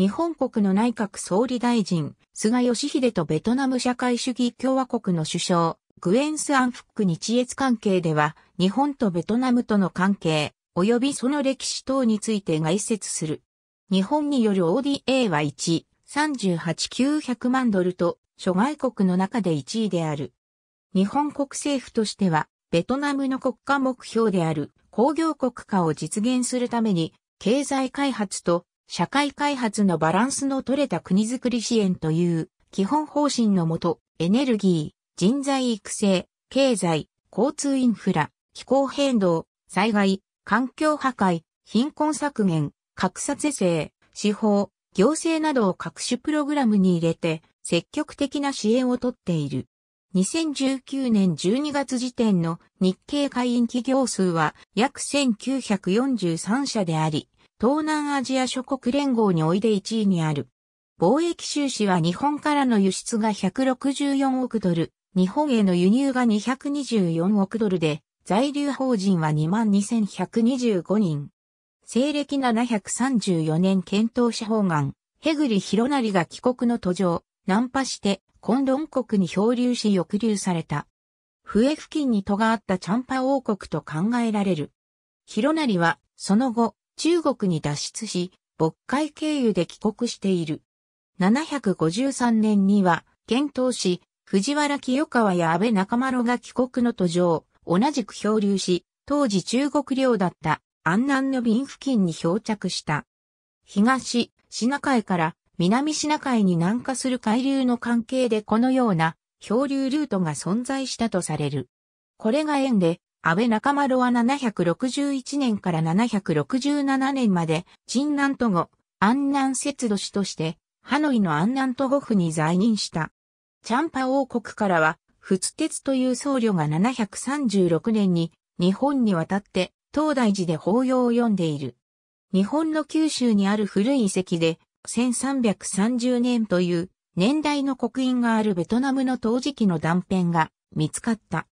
日本国の内閣総理大臣、菅義偉とベトナム社会主義共和国の首相、グエンス・アンフック日越関係では、日本とベトナムとの関係、及びその歴史等について概説する。日本による ODA は1、38900万ドルと、諸外国の中で1位である。日本国政府としては、ベトナムの国家目標である工業国化を実現するために、経済開発と社会開発のバランスの取れた国づくり支援という基本方針のもと、エネルギー、人材育成、経済、交通インフラ、気候変動、災害、環境破壊、貧困削減、格差是正、司法、行政などを各種プログラムに入れて積極的な支援をとっている。2019年12月時点の日経会員企業数は約1943社であり、東南アジア諸国連合においで1位にある。貿易収支は日本からの輸出が164億ドル、日本への輸入が224億ドルで、在留法人は22,125人。西暦734年検討者法案、ヘグリ・ヒロナリが帰国の途上、難破して、昆崙国に漂流し抑留された。笛付近に戸があったチャンパ王国と考えられる。ヒロナリは、その後、中国に脱出し、渤海経由で帰国している。753年には、遣唐使、藤原清川や安倍中丸が帰国の途上、同じく漂流し、当時中国領だった安南の便付近に漂着した。東、シナ海から南シナ海に南下する海流の関係でこのような漂流ルートが存在したとされる。これが縁で安倍中丸は761年から767年まで、鎮南都後、安南節度氏として、ハノイの安南都護府に在任した。チャンパ王国からは、仏鉄という僧侶が736年に日本に渡って東大寺で法要を読んでいる。日本の九州にある古い遺跡で1330年という年代の刻印があるベトナムの陶磁器の断片が見つかった。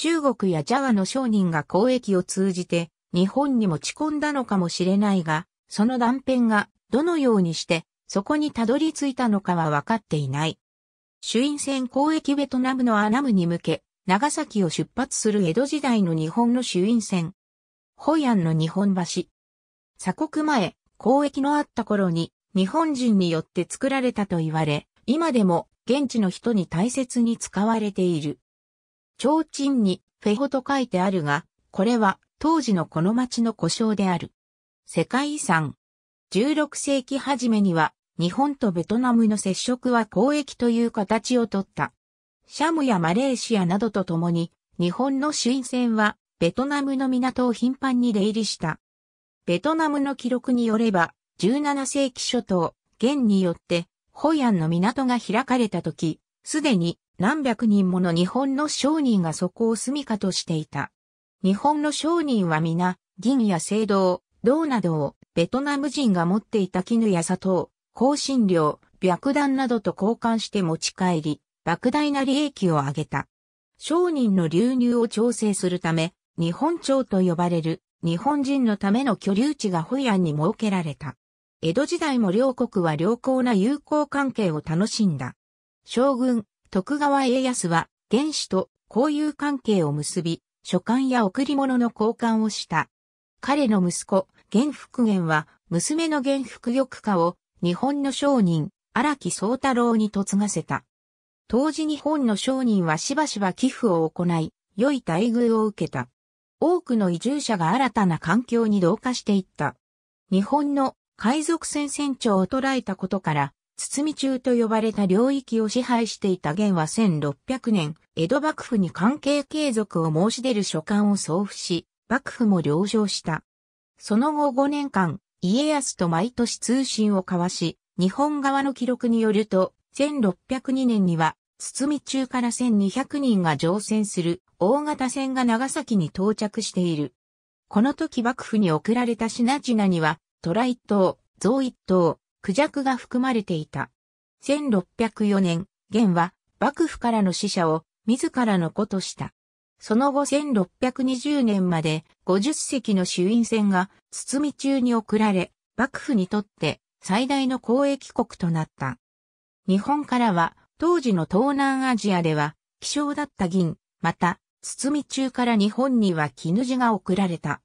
中国やジャワの商人が交易を通じて日本に持ち込んだのかもしれないが、その断片がどのようにしてそこにたどり着いたのかは分かっていない。朱印船交易ベトナムのアナムに向け、長崎を出発する江戸時代の日本の朱印船。ホイアンの日本橋。鎖国前、交易のあった頃に日本人によって作られたと言われ、今でも現地の人に大切に使われている。提灯にフェホと書いてあるが、これは当時のこの町の故障である。世界遺産。16世紀初めには日本とベトナムの接触は交易という形をとった。シャムやマレーシアなどと共に日本の新船はベトナムの港を頻繁に出入りした。ベトナムの記録によれば17世紀初頭、元によってホイアンの港が開かれた時、すでに何百人もの日本の商人がそこを住処としていた。日本の商人は皆、銀や青銅、銅などを、ベトナム人が持っていた絹や砂糖、香辛料、白弾などと交換して持ち帰り、莫大な利益を上げた。商人の流入を調整するため、日本町と呼ばれる日本人のための居留地がホイアンに設けられた。江戸時代も両国は良好な友好関係を楽しんだ。将軍、徳川家康は、原子と交友関係を結び、書簡や贈り物の交換をした。彼の息子、元福元は、娘の元福玉家を、日本の商人、荒木宗太郎に嫁がせた。当時日本の商人はしばしば寄付を行い、良い待遇を受けた。多くの移住者が新たな環境に同化していった。日本の海賊船船長を捉えたことから、包中と呼ばれた領域を支配していた元は1600年、江戸幕府に関係継続を申し出る書簡を送付し、幕府も了承した。その後5年間、家康と毎年通信を交わし、日本側の記録によると、1602年には、包中から1200人が乗船する大型船が長崎に到着している。この時幕府に送られた品々には、虎一刀、象一刀。クジャクが含まれていた。1604年、元は幕府からの使者を自らの子とした。その後1620年まで50隻の衆院船が堤中に送られ、幕府にとって最大の交易国となった。日本からは当時の東南アジアでは希少だった銀、また堤中から日本には絹地が送られた。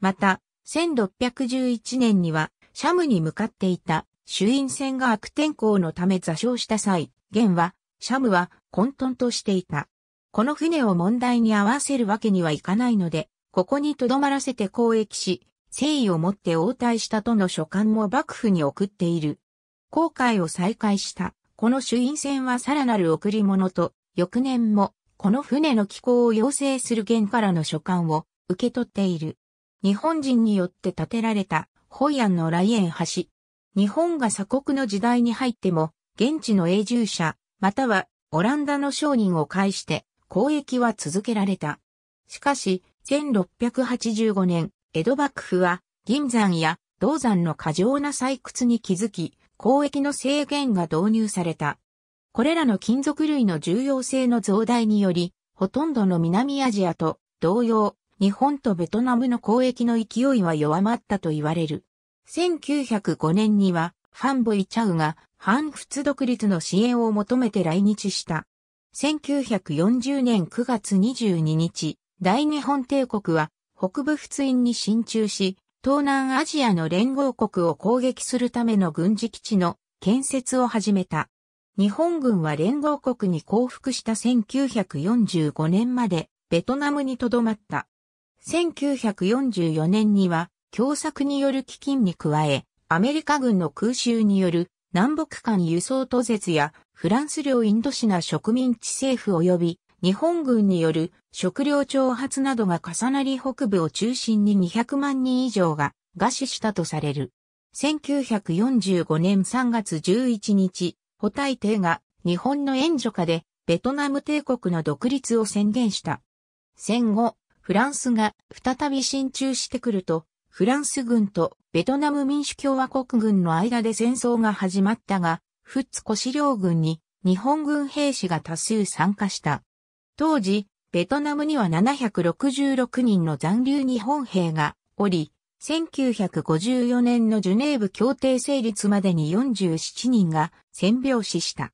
また、1611年にはシャムに向かっていた主因船が悪天候のため座礁した際、元は、シャムは混沌としていた。この船を問題に合わせるわけにはいかないので、ここに留まらせて交易し、誠意を持って応対したとの書簡も幕府に送っている。航海を再開した。この主因船はさらなる贈り物と、翌年も、この船の寄港を要請する元からの書簡を受け取っている。日本人によって建てられたホイアンの来園橋。日本が鎖国の時代に入っても、現地の永住者、またはオランダの商人を介して交易は続けられた。しかし、1685年、江戸幕府は銀山や銅山の過剰な採掘に気づき、交易の制限が導入された。これらの金属類の重要性の増大により、ほとんどの南アジアと同様、日本とベトナムの交易の勢いは弱まったと言われる。1905年には、ファン・ボイ・チャウが反仏独立の支援を求めて来日した。1940年9月22日、大日本帝国は北部仏印に進駐し、東南アジアの連合国を攻撃するための軍事基地の建設を始めた。日本軍は連合国に降伏した1945年までベトナムに留まった。1944年には、共作による飢饉に加え、アメリカ軍の空襲による南北間輸送途絶やフランス領インドシナ植民地政府及び日本軍による食料調発などが重なり北部を中心に200万人以上が餓死したとされる。1945年3月11日、ホタイ帝が日本の援助下でベトナム帝国の独立を宣言した。戦後、フランスが再び進駐してくると、フランス軍とベトナム民主共和国軍の間で戦争が始まったが、フッツコ資料軍に日本軍兵士が多数参加した。当時、ベトナムには766人の残留日本兵がおり、1954年のジュネーブ協定成立までに47人が占病死した。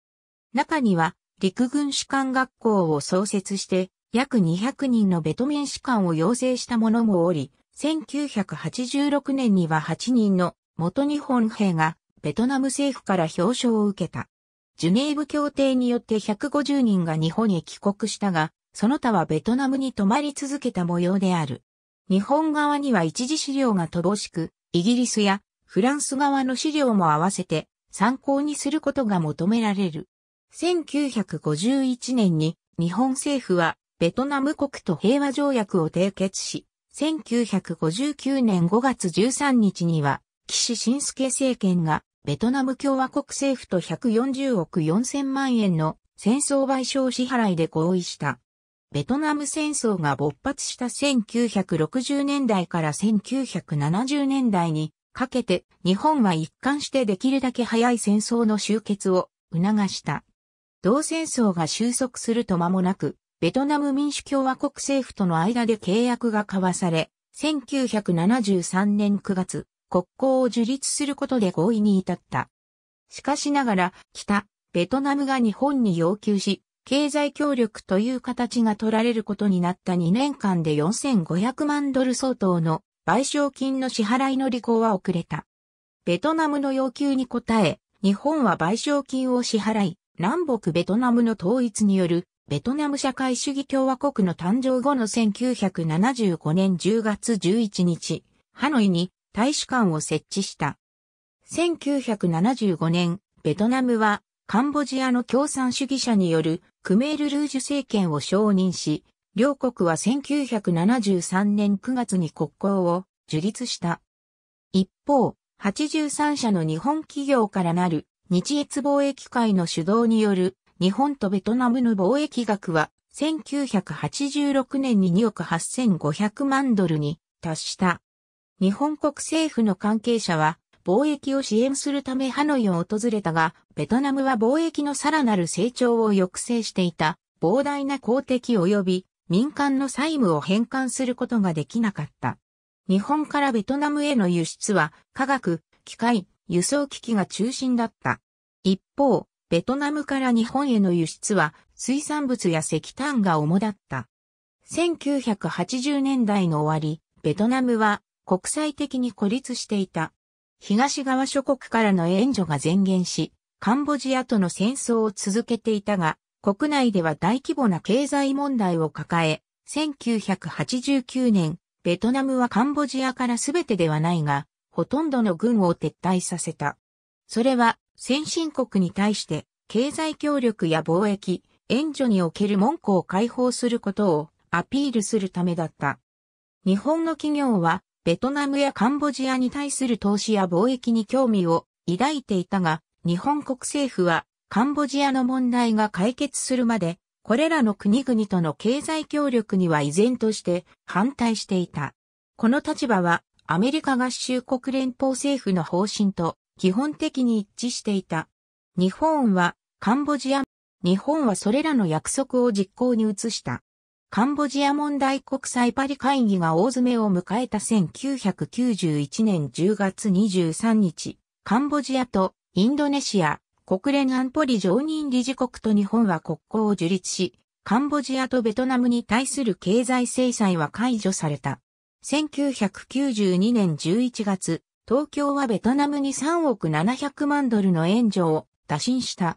中には陸軍士官学校を創設して約200人のベトミン士官を養成した者もおり、1986年には8人の元日本兵がベトナム政府から表彰を受けた。ジュネーブ協定によって150人が日本へ帰国したが、その他はベトナムに泊まり続けた模様である。日本側には一時資料が乏しく、イギリスやフランス側の資料も合わせて参考にすることが求められる。1951年に日本政府はベトナム国と平和条約を締結し、1959年5月13日には、岸信介政権が、ベトナム共和国政府と140億4000万円の戦争賠償支払いで合意した。ベトナム戦争が勃発した1960年代から1970年代にかけて日本は一貫してできるだけ早い戦争の終結を促した。同戦争が収束すると間もなくベトナム民主共和国政府との間で契約が交わされ、1973年9月、国交を樹立することで合意に至った。しかしながら、北、ベトナムが日本に要求し、経済協力という形が取られることになった2年間で4500万ドル相当の賠償金の支払いの履行は遅れた。ベトナムの要求に応え、日本は賠償金を支払い、南北ベトナムの統一によるベトナム社会主義共和国の誕生後の1975年10月11日、ハノイに大使館を設置した。1975年、ベトナムはカンボジアの共産主義者によるクメール・ルージュ政権を承認し、両国は1973年9月に国交を樹立した。一方、83社の日本企業からなる日越貿易会の主導による日本とベトナムの貿易額は1986年に2億8500万ドルに達した。日本国政府の関係者は貿易を支援するためハノイを訪れたが、ベトナムは貿易のさらなる成長を抑制していた膨大な公的及び民間の債務を返還することができなかった。日本からベトナムへの輸出は科学、機械、輸送機器が中心だった。一方、ベトナムから日本への輸出は水産物や石炭が主だった。1980年代の終わり、ベトナムは国際的に孤立していた。東側諸国からの援助が前言し、カンボジアとの戦争を続けていたが、国内では大規模な経済問題を抱え、1989年、ベトナムはカンボジアから全てではないが、ほとんどの軍を撤退させた。それは先進国に対して経済協力や貿易、援助における門戸を開放することをアピールするためだった。日本の企業はベトナムやカンボジアに対する投資や貿易に興味を抱いていたが、日本国政府はカンボジアの問題が解決するまで、これらの国々との経済協力には依然として反対していた。この立場はアメリカ合衆国連邦政府の方針と基本的に一致していた。日本はカンボジア、日本はそれらの約束を実行に移した。カンボジア問題国際パリ会議が大詰めを迎えた1991年10月23日、カンボジアとインドネシア、国連安保理常任理事国と日本は国交を樹立し、カンボジアとベトナムに対する経済制裁は解除された。1992年11月、東京はベトナムに3億700万ドルの援助を打診した。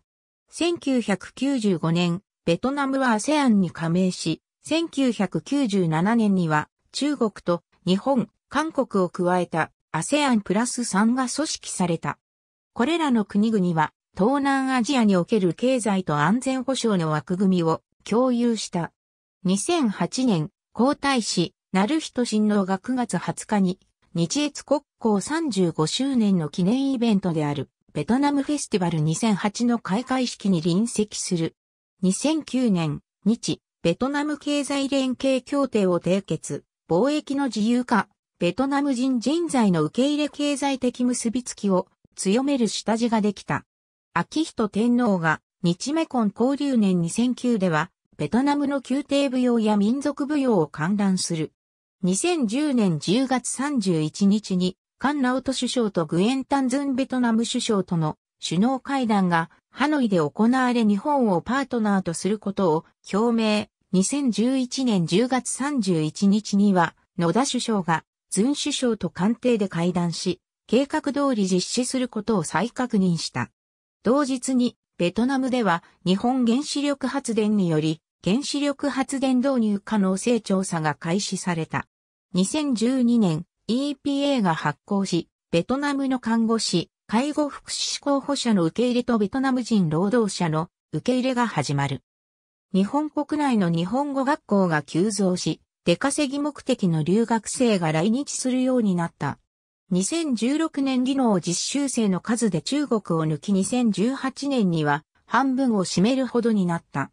1995年、ベトナムは ASEAN に加盟し、1997年には中国と日本、韓国を加えた ASEAN プラス3が組織された。これらの国々は東南アジアにおける経済と安全保障の枠組みを共有した。2008年、皇太子、なるひと親王が9月20日に日越国交35周年の記念イベントである、ベトナムフェスティバル2008の開会式に臨席する。2009年、日、ベトナム経済連携協定を締結、貿易の自由化、ベトナム人人材の受け入れ経済的結びつきを強める下地ができた。秋人天皇が日メコン交流年2009では、ベトナムの宮廷舞踊や民族舞踊を観覧する2010年10月31日に、カン・ラオト首相とグエン・タンズンベトナム首相との首脳会談がハノイで行われ日本をパートナーとすることを表明。2011年10月31日には野田首相がズン首相と官邸で会談し、計画通り実施することを再確認した。同日にベトナムでは日本原子力発電により原子力発電導入可能性調査が開始された。2012年 EPA が発行し、ベトナムの看護師、介護福祉士候補者の受け入れとベトナム人労働者の受け入れが始まる。日本国内の日本語学校が急増し、出稼ぎ目的の留学生が来日するようになった。2016年技能実習生の数で中国を抜き2018年には半分を占めるほどになった。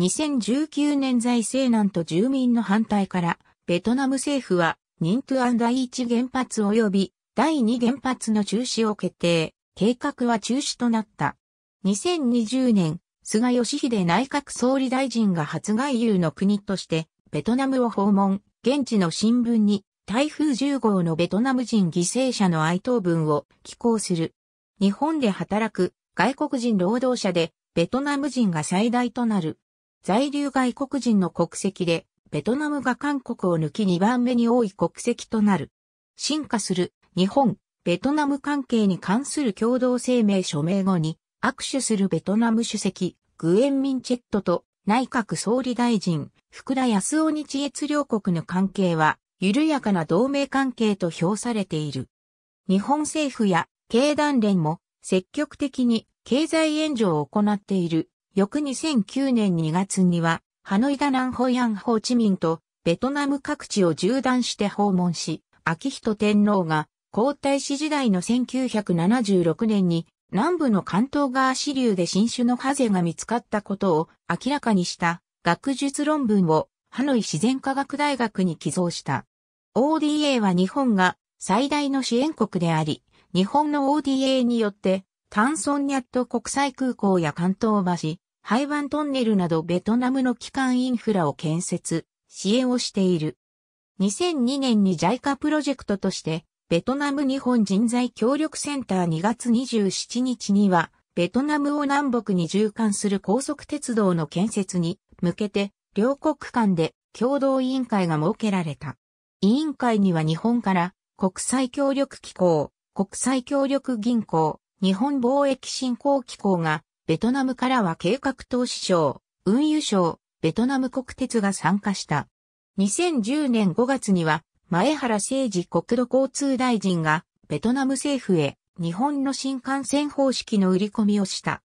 2019年財政難と住民の反対から、ベトナム政府は、ニントゥアン第1原発及び第2原発の中止を決定。計画は中止となった。2020年、菅義偉内閣総理大臣が初外遊の国として、ベトナムを訪問、現地の新聞に、台風10号のベトナム人犠牲者の哀悼文を寄稿する。日本で働く外国人労働者で、ベトナム人が最大となる在留外国人の国籍で、ベトナムが韓国を抜き2番目に多い国籍となる。進化する日本、ベトナム関係に関する共同声明署名後に握手するベトナム主席、グエンミンチェットと内閣総理大臣、福田康夫日越両国の関係は緩やかな同盟関係と評されている。日本政府や経団連も積極的に経済援助を行っている翌2009年2月には、ハノイダナンホイアンホーチミンとベトナム各地を縦断して訪問し、昭仁天皇が皇太子時代の1976年に南部の関東側支流で新種のハゼが見つかったことを明らかにした学術論文をハノイ自然科学大学に寄贈した。ODA は日本が最大の支援国であり、日本の ODA によって、タンソンニャット国際空港や関東橋、廃盤トンネルなどベトナムの基幹インフラを建設、支援をしている。2002年に JICA プロジェクトとして、ベトナム日本人材協力センター2月27日には、ベトナムを南北に循環する高速鉄道の建設に向けて、両国間で共同委員会が設けられた。委員会には日本から国際協力機構、国際協力銀行、日本貿易振興機構がベトナムからは計画投資省、運輸省、ベトナム国鉄が参加した。2010年5月には、前原誠二国土交通大臣が、ベトナム政府へ、日本の新幹線方式の売り込みをした。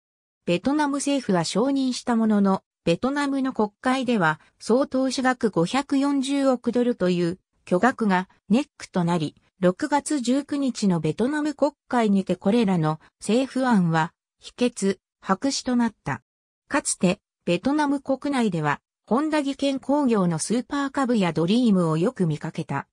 ベトナム政府は承認したものの、ベトナムの国会では、総投資額540億ドルという巨額がネックとなり、6月19日のベトナム国会にてこれらの政府案は否決、白紙となった。かつて、ベトナム国内では、ホンダ技研工業のスーパーカブやドリームをよく見かけた。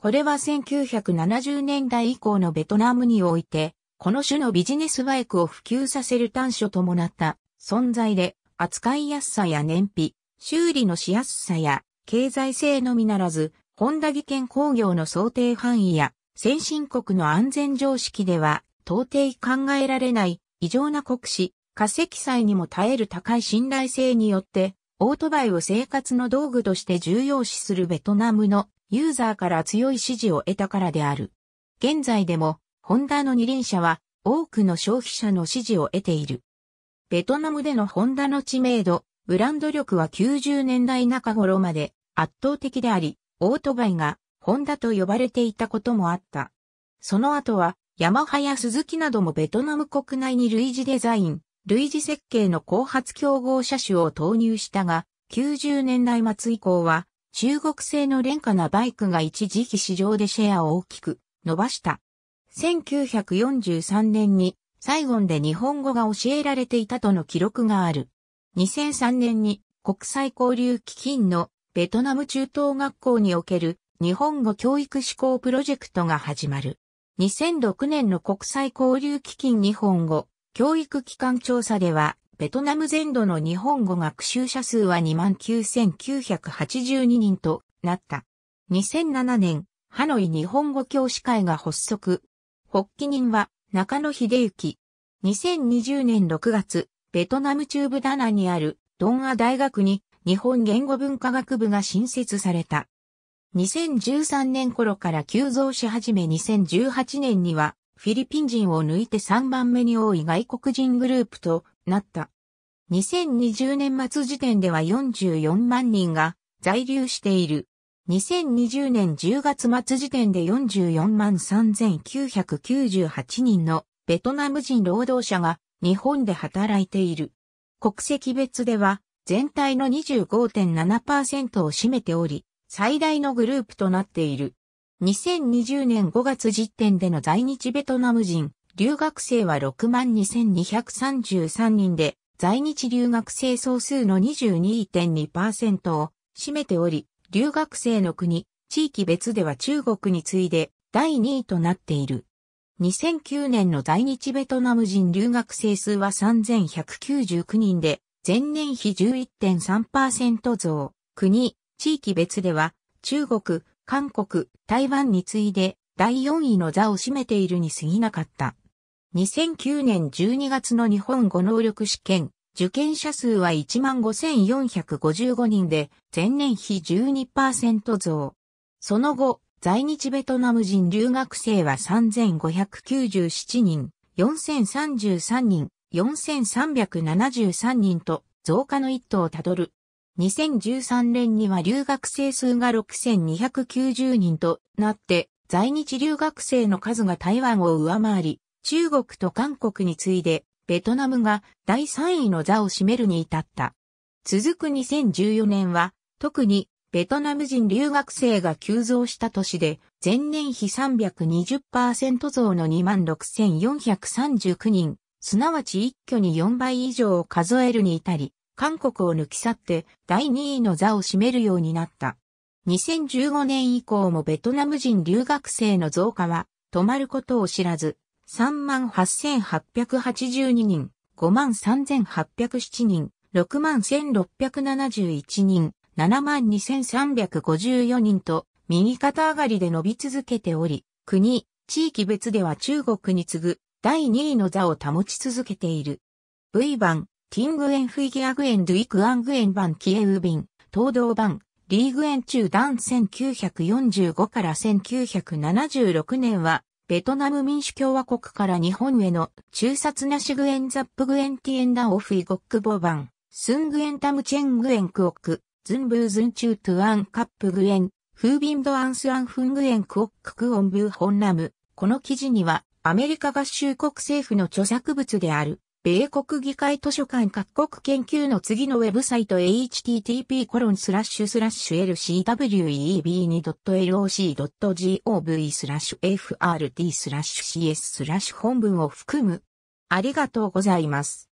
これは1970年代以降のベトナムにおいて、この種のビジネスバイクを普及させる短所ともなった存在で、扱いやすさや燃費、修理のしやすさや、経済性のみならず、ホンダ技研工業の想定範囲や、先進国の安全常識では、到底考えられない異常な酷使、化石祭にも耐える高い信頼性によって、オートバイを生活の道具として重要視するベトナムのユーザーから強い支持を得たからである。現在でも、ホンダの二輪車は多くの消費者の支持を得ている。ベトナムでのホンダの知名度、ブランド力は90年代中頃まで圧倒的であり、オートバイがホンダと呼ばれていたこともあった。その後はヤマハやスズキなどもベトナム国内に類似デザイン、類似設計の後発競合車種を投入したが、90年代末以降は、中国製の廉価なバイクが一時期市場でシェアを大きく伸ばした。1943年にサイゴンで日本語が教えられていたとの記録がある。2003年に国際交流基金のベトナム中等学校における日本語教育志向プロジェクトが始まる。2006年の国際交流基金日本語教育機関調査では、ベトナム全土の日本語学習者数は29,982人となった。2007年、ハノイ日本語教師会が発足。発起人は中野秀幸。2020年6月、ベトナム中部ダナにあるドンア大学に日本言語文化学部が新設された。2013年頃から急増し始め2018年にはフィリピン人を抜いて3番目に多い外国人グループとなった。2020年末時点では44万人が在留している。2020年10月末時点で44万3998人のベトナム人労働者が日本で働いている。国籍別では全体の25.7%を占めており、最大のグループとなっている。2020年5月時点での在日ベトナム人、留学生は62,233人で、在日留学生総数の22.2%を占めており、留学生の国、地域別では中国に次いで第2位となっている。2009年の在日ベトナム人留学生数は3199人で、前年比11.3%増、国、地域別では、中国、韓国、台湾に次いで第4位の座を占めているに過ぎなかった。2009年12月の日本語能力試験、受験者数は15,455人で、前年比12%増。その後、在日ベトナム人留学生は3,597人、4,033人、4,373人と増加の一途をたどる。2013年には留学生数が6290人となって、在日留学生の数が台湾を上回り、中国と韓国に次いで、ベトナムが第3位の座を占めるに至った。続く2014年は、特にベトナム人留学生が急増した年で、前年比320%増の26,439人、すなわち一挙に4倍以上を数えるに至り、韓国を抜き去って第2位の座を占めるようになった。2015年以降もベトナム人留学生の増加は止まることを知らず、38,882人、53,807人、61,671人、72,354人と右肩上がりで伸び続けており、国、地域別では中国に次ぐ第2位の座を保ち続けている。V 版キングエンフィギュアグエンドゥイクアングエンバンキエウビン、東道版、リーグエン中段1945から1976年は、ベトナム民主共和国から日本への中殺なしグエンザップグエンティエンダオフィゴックボバン、スングエンタムチェングエンクオック、ズンブーズンチュートゥアンカップグエン、フービンドアンスアンフングエンクオッククオンブーホンナム。この記事には、アメリカ合衆国政府の著作物である、米国議会図書館各国研究の次のウェブサイト http://lcweb2.loc.gov スラッシュ frt スラッシュ cs スラッシュ本文を含む。ありがとうございます。